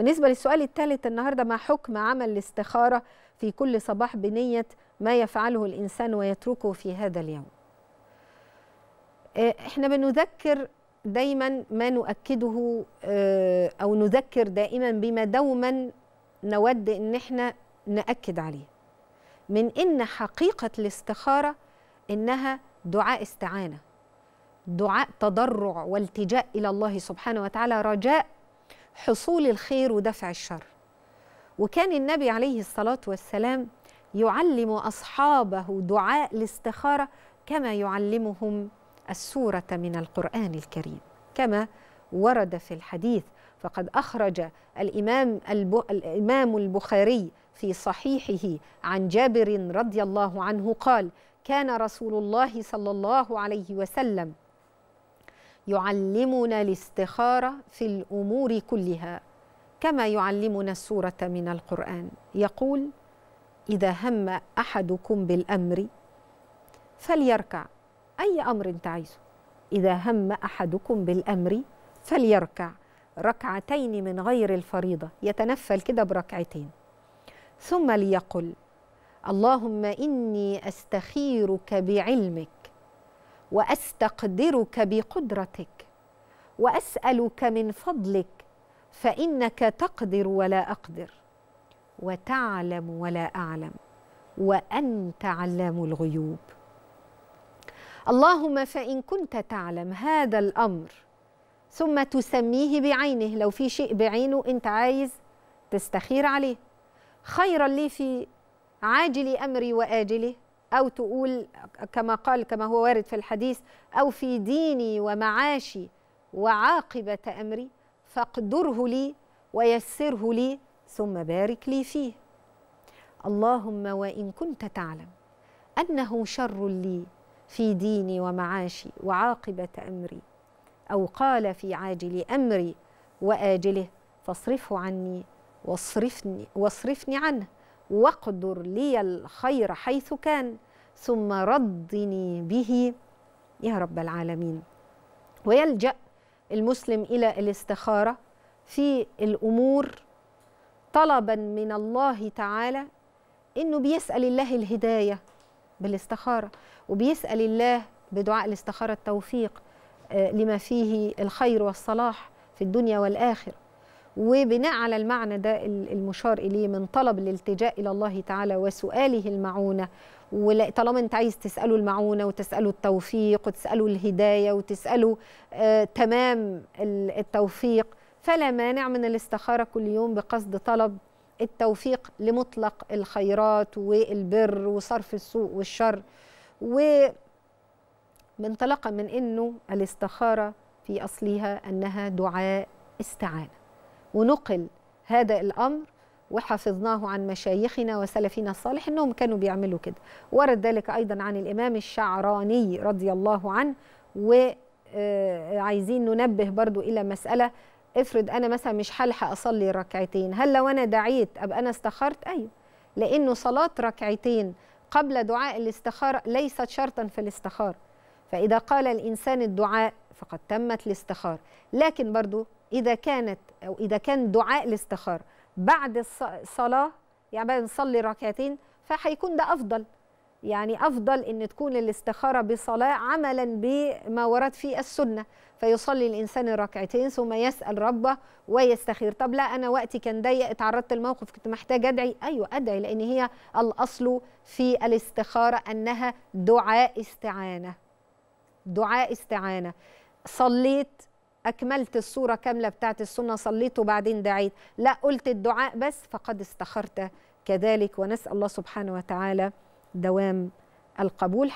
بالنسبة للسؤال الثالث النهاردة ما حكم عمل الاستخارة في كل صباح بنية ما يفعله الإنسان ويتركه في هذا اليوم آه، احنا بنذكر دايما ما نؤكده آه، أو نذكر دائما بما دوما نود إن احنا نأكد عليه من إن حقيقة الاستخارة إنها دعاء استعانة دعاء تضرع والتجاء إلى الله سبحانه وتعالى رجاء حصول الخير ودفع الشر وكان النبي عليه الصلاة والسلام يعلم أصحابه دعاء الاستخارة كما يعلمهم السورة من القرآن الكريم كما ورد في الحديث فقد أخرج الإمام, الإمام البخاري في صحيحه عن جابر رضي الله عنه قال كان رسول الله صلى الله عليه وسلم يعلمنا الاستخاره في الامور كلها كما يعلمنا السوره من القران يقول اذا هم احدكم بالامر فليركع اي امر انت عايزه اذا هم احدكم بالامر فليركع ركعتين من غير الفريضه يتنفل كده بركعتين ثم ليقل اللهم اني استخيرك بعلمك واستقدرك بقدرتك واسالك من فضلك فانك تقدر ولا اقدر وتعلم ولا اعلم وانت علام الغيوب اللهم فان كنت تعلم هذا الامر ثم تسميه بعينه لو في شيء بعينه انت عايز تستخير عليه خيرا لي في عاجل امري واجله أو تقول كما قال كما هو وارد في الحديث أو في ديني ومعاشي وعاقبة أمري فاقدره لي ويسره لي ثم بارك لي فيه اللهم وإن كنت تعلم أنه شر لي في ديني ومعاشي وعاقبة أمري أو قال في عاجل أمري وآجله فاصرفه عني واصرفني, واصرفني عنه واقدر لي الخير حيث كان ثم ردني به يا رب العالمين ويلجأ المسلم إلى الاستخارة في الأمور طلبا من الله تعالى إنه بيسأل الله الهداية بالاستخارة وبيسأل الله بدعاء الاستخارة التوفيق آه، لما فيه الخير والصلاح في الدنيا والآخرة وبناء على المعنى ده المشار إليه من طلب الالتجاء إلى الله تعالى وسؤاله المعونة وطالما انت عايز تساله المعونه وتساله التوفيق وتساله الهدايه وتساله آه تمام التوفيق فلا مانع من الاستخاره كل يوم بقصد طلب التوفيق لمطلق الخيرات والبر وصرف السوء والشر ومنطلقا من انه الاستخاره في اصلها انها دعاء استعانه ونقل هذا الأمر وحفظناه عن مشايخنا وسلفنا الصالح أنهم كانوا بيعملوا كده ورد ذلك أيضا عن الإمام الشعراني رضي الله عنه وعايزين آه، ننبه برضو إلى مسألة افرض أنا مثلا مش هلحق أصلي ركعتين هل لو أنا دعيت أبقى أنا استخرت؟ أيوه لأنه صلاة ركعتين قبل دعاء الاستخارة ليست شرطا في الاستخارة فإذا قال الإنسان الدعاء فقد تمت الاستخارة لكن برضو إذا كانت أو إذا كان دعاء الاستخارة بعد الصلاة يعني بعد نصلي ركعتين فهيكون ده أفضل يعني أفضل أن تكون الاستخارة بصلاة عملا بما ورد في السنة فيصلي الإنسان الركعتين ثم يسأل ربه ويستخير طب لا أنا وقتي كان ضيق اتعرضت لموقف كنت محتاج أدعي أيوة أدعي لأن هي الأصل في الاستخارة أنها دعاء استعانة دعاء استعانه صليت اكملت الصوره كامله بتاعت السنه صليت وبعدين دعيت لا قلت الدعاء بس فقد استخرت كذلك ونسال الله سبحانه وتعالى دوام القبول